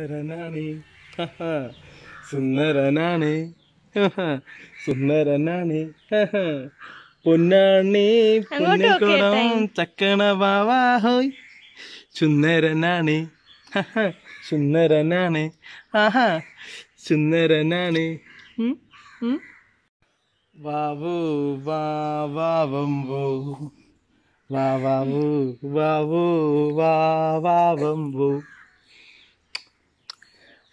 സുന്ദരനാണി സുന്ദരനാണി സുന്ദരനാണേ പൊന്നാണി പൊന്നിക്കുടം ചക്കണ ബാവാ സുന്ദരനാണി സുന്ദരനാണേ ആഹാ സുന്ദരനാണേ വാവു വാവാവം വോ വാവാവു വാവു വാവാവം വോ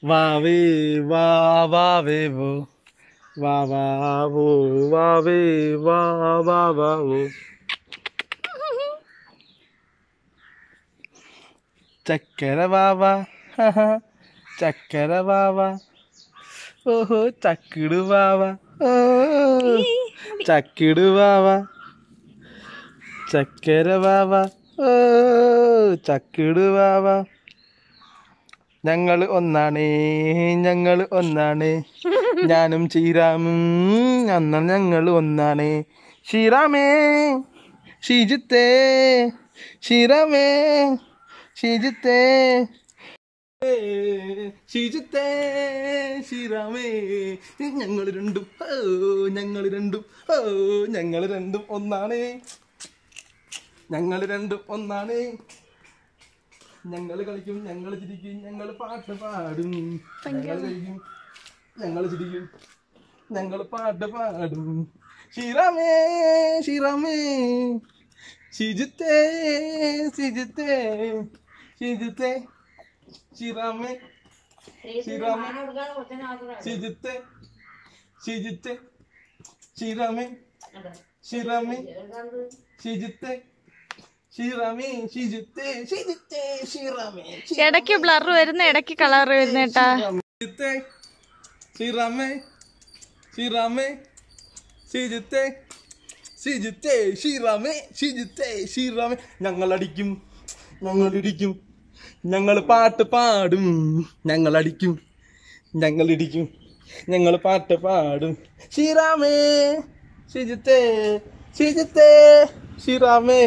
വാവേ വാ വാവേ വാ വാ വാവേ വാ വാ ചക്കര വാവ ചക്കര വാവ ഓഹോ ചക്കിടു വാവ ചക്കിടു വാവ ചക്കര വാവ ഓ ചക്കിടു വാവ ഞങ്ങൾ ഒന്നാണ് ഞങ്ങൾ ഒന്നാണ് ഞാനും ശ്രീരാമും അന്ന ഞങ്ങൾ ഒന്നാണ് ശ്രീറാമേ ശ്രീജിത്തേ ശ്രീറാമേ ശ്രീജിത്തേ ശ്രീജിത്തേ ശ്രീറാമേ ഞങ്ങൾ രണ്ടും ഓ ഞങ്ങൾ രണ്ടും ഓ ഞങ്ങൾ രണ്ടും ഒന്നാണ് ഞങ്ങൾ രണ്ടും ഒന്നാണ് ഞങ്ങൾ കളിക്കും ഞങ്ങൾ ചിരിക്കും ഞങ്ങൾ പാട്ട് പാടും ഞങ്ങൾ കളിക്കും ഞങ്ങൾ ചിരിക്കും ഞങ്ങൾ പാട്ട് പാടും ശ്രീറാമേ ശിരമേ ശിജിത്തേ ശിജിത്തേ ശിജിത്തേ ശ്രീറാമേ ശ്രീറാമേ ശിജിത്തേ ശിജിത്തേ ശിരമേ ശ്രീറാമേ ശിജിത്തേ ഇടയ്ക്ക് ബ്ലർ വരുന്ന ഇടയ്ക്ക് കളർ വരുന്ന ഞങ്ങളടിക്കും ഞങ്ങളിടിക്കും ഞങ്ങൾ പാട്ട് പാടും ഞങ്ങളടിക്കും ഞങ്ങളിടിക്കും ഞങ്ങൾ പാട്ട് പാടും ശ്രീറാമേ ശ്രീജിത്തെ ശ്രീജിത്തെ ശ്രീറാമേ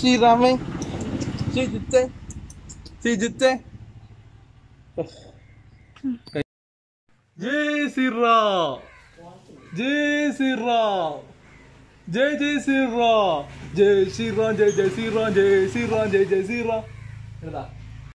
श्री रामे श्री जितते श्री जितते जय श्री राम जय श्री राम जय जय श्री राम जय श्री राम जय जय श्री राम जय श्री राम जय जय श्री राम